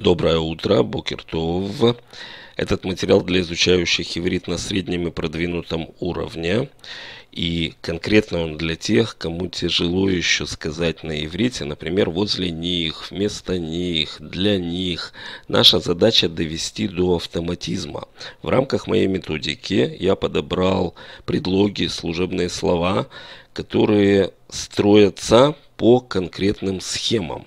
Доброе утро, Бокертов. Этот материал для изучающих иврит на среднем и продвинутом уровне. И конкретно он для тех, кому тяжело еще сказать на иврите, например, возле них, вместо них, для них. Наша задача довести до автоматизма. В рамках моей методики я подобрал предлоги, служебные слова, которые строятся по конкретным схемам.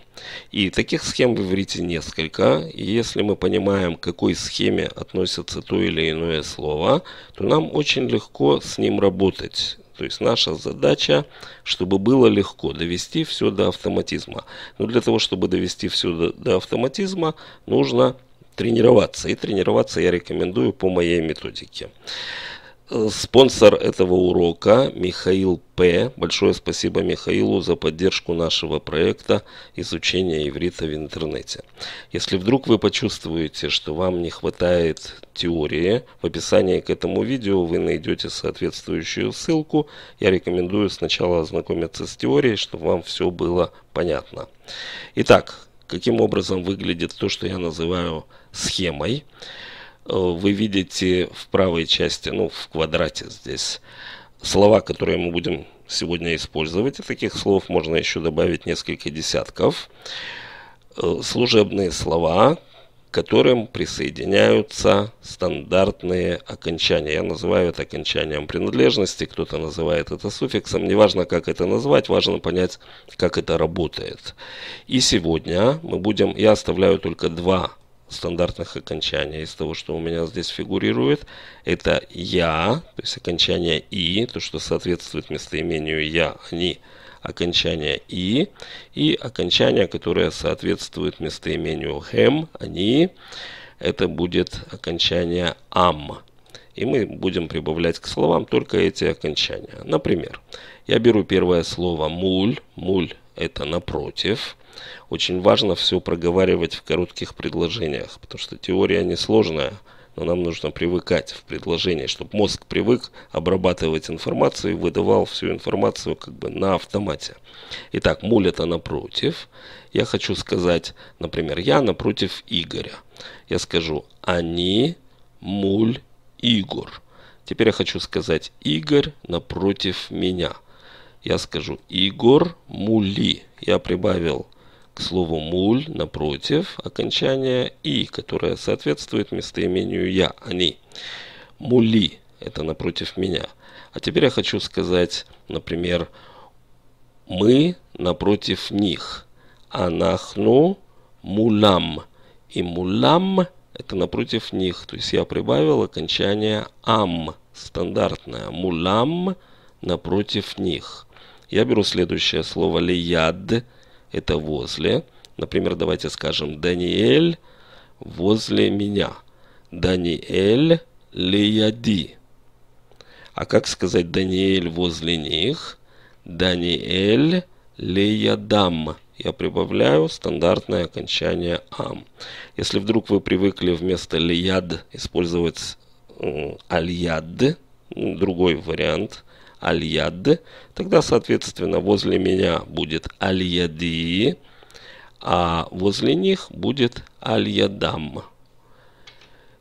И таких схем в иврите несколько. И если мы понимаем, к какой схеме относится то или иное слово, то нам очень легко с ним работать. То есть наша задача, чтобы было легко довести все до автоматизма. Но для того, чтобы довести все до, до автоматизма, нужно тренироваться. И тренироваться я рекомендую по моей методике. Спонсор этого урока Михаил П. Большое спасибо Михаилу за поддержку нашего проекта изучения иврита в интернете. Если вдруг вы почувствуете, что вам не хватает теории, в описании к этому видео вы найдете соответствующую ссылку. Я рекомендую сначала ознакомиться с теорией, чтобы вам все было понятно. Итак, каким образом выглядит то, что я называю схемой. Э, вы видите в правой части, ну, в квадрате здесь, слова, которые мы будем сегодня использовать. И таких слов можно еще добавить несколько десятков. Э, служебные слова, к которым присоединяются стандартные окончания. Я называю это окончанием принадлежности, кто-то называет это суффиксом. Неважно, как это назвать, важно понять, как это работает. И сегодня мы будем, я оставляю только два стандартных окончаний. Из того, что у меня здесь фигурирует, это «я», то есть окончание «и», то, что соответствует местоимению «я», они а окончание «и», и окончание, которое соответствует местоимению «hem», «они», а это будет окончание «ам». И мы будем прибавлять к словам только эти окончания. Например, я беру первое слово «муль», «муль» это напротив. Очень важно все проговаривать в коротких предложениях, потому что теория несложная, но нам нужно привыкать в предложении, чтобы мозг привык обрабатывать информацию и выдавал всю информацию как бы на автомате. Итак, муль это напротив. Я хочу сказать, например, я напротив Игоря. Я скажу они, муль, Игорь. Теперь я хочу сказать Игорь напротив меня – я скажу Игор Мули. Я прибавил к слову муль напротив окончания и, которое соответствует местоимению я, они. А Мули – это напротив меня. А теперь я хочу сказать, например, мы напротив них. Анахну мулам. И мулам – это напротив них. То есть я прибавил окончание ам, стандартное. Мулам – напротив них. Я беру следующее слово «лияд» – это «возле». Например, давайте скажем «Даниэль возле меня». «Даниэль лияди». А как сказать «Даниэль возле них»? «Даниэль лиядам». Я прибавляю стандартное окончание «ам». Если вдруг вы привыкли вместо «лияд» использовать «альяд», другой вариант – аль-яд, тогда, соответственно, возле меня будет аль-яди, а возле них будет аль-ядам.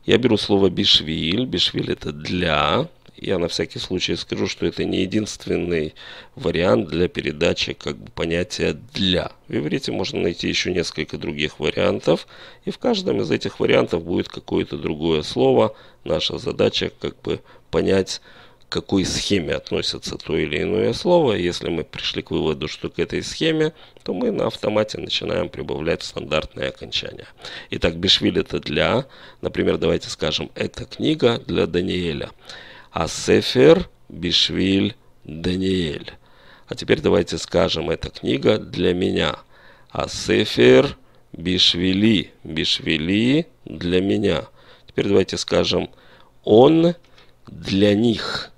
Я беру слово бишвиль, бишвиль это для, я на всякий случай скажу, что это не единственный вариант для передачи как бы, понятия «для». В иврите можно найти еще несколько других вариантов, и в каждом из этих вариантов будет какое-то другое слово. Наша задача как бы понять, какой схеме относится то или иное слово. Если мы пришли к выводу, что к этой схеме, то мы на автомате начинаем прибавлять стандартные окончания. Итак, Бешвиль это для, например, давайте скажем, это книга для Даниэля. А Сефер Бешвиль Даниэль. А теперь давайте скажем, это книга для меня. А Сефер Бишвили, Бишвили для меня. Теперь давайте скажем, он для них.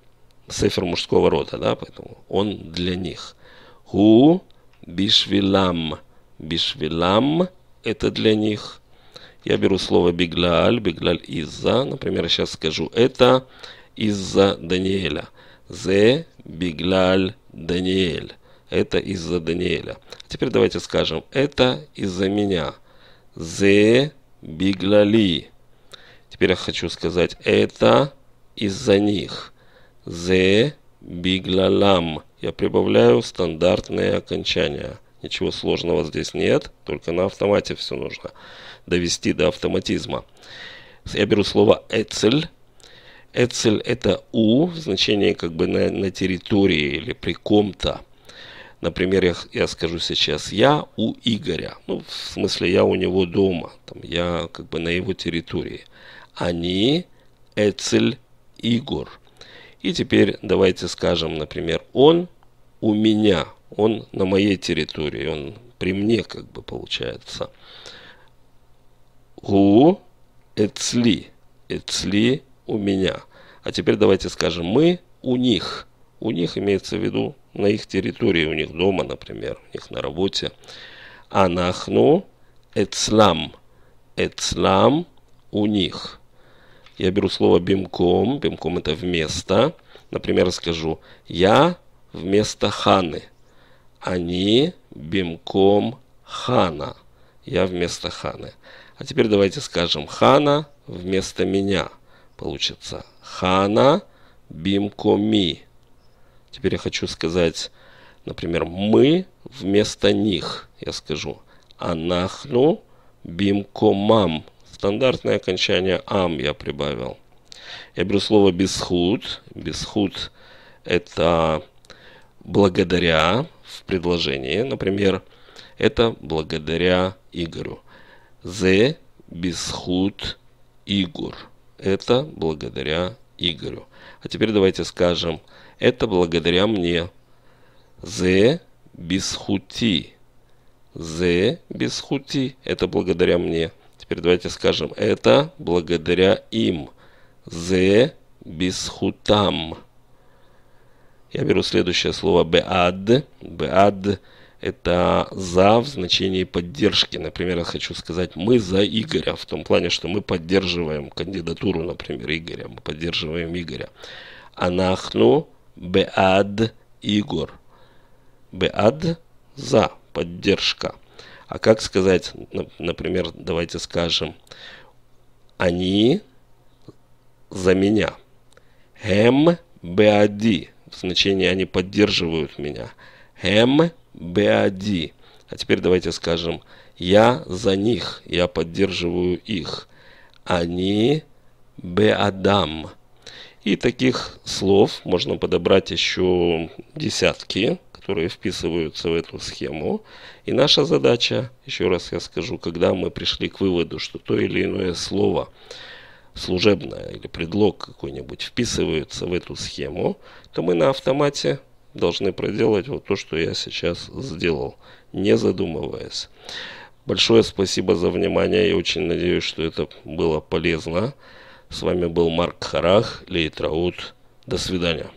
Сефер мужского рода, да, поэтому он для них. Ху бишвилам. Бишвилам – это для них. Я беру слово бигляль, бигляль из-за. Например, сейчас скажу это из-за Даниэля. Зе бигляль Даниэль. Это из-за Даниэля. А теперь давайте скажем это из-за меня. Зе бигляли. Теперь я хочу сказать это из-за них зе, биглалам. Я прибавляю стандартные окончания. Ничего сложного здесь нет, только на автомате все нужно довести до автоматизма. Я беру слово «эцель». «Эцель» – это «у» в как бы на, на территории или при ком-то. Например, я, я скажу сейчас «я у Игоря». Ну, в смысле, я у него дома, там, я как бы на его территории. Они «эцель Игорь». И теперь давайте скажем, например, он у меня, он на моей территории, он при мне как бы получается. У эцли, эцли у меня. А теперь давайте скажем мы у них. У них имеется в виду на их территории, у них дома, например, у них на работе. Анахну эцлам, эцлам у них я беру слово бимком, бимком это вместо. Например, скажу я вместо ханы. Они бимком хана. Я вместо ханы. А теперь давайте скажем хана вместо меня. Получится хана бимкоми. Теперь я хочу сказать, например, мы вместо них. Я скажу анахну бимкомам стандартное окончание ам я прибавил. Я беру слово бесхуд. Бесхуд это благодаря в предложении. Например, это благодаря Игорю. The бесхуд игор Это благодаря Игорю. А теперь давайте скажем, это благодаря мне. The бесхути. The бесхути. Это благодаря мне. Теперь давайте скажем, это благодаря им. Зе бисхутам. Я беру следующее слово беад. Беад это за в значении поддержки. Например, я хочу сказать, мы за Игоря, в том плане, что мы поддерживаем кандидатуру, например, Игоря, мы поддерживаем Игоря. Анахну беад Игор. Беад за поддержка. А как сказать, например, давайте скажем, они за меня. Хэм беади. В значении они поддерживают меня. Хэм беади. А теперь давайте скажем, я за них, я поддерживаю их. Они беадам. И таких слов можно подобрать еще десятки которые вписываются в эту схему. И наша задача, еще раз я скажу, когда мы пришли к выводу, что то или иное слово служебное или предлог какой-нибудь вписывается в эту схему, то мы на автомате должны проделать вот то, что я сейчас сделал, не задумываясь. Большое спасибо за внимание. Я очень надеюсь, что это было полезно. С вами был Марк Харах, Лейтраут. До свидания.